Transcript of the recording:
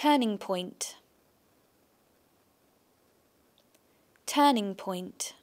Turning point. Turning point.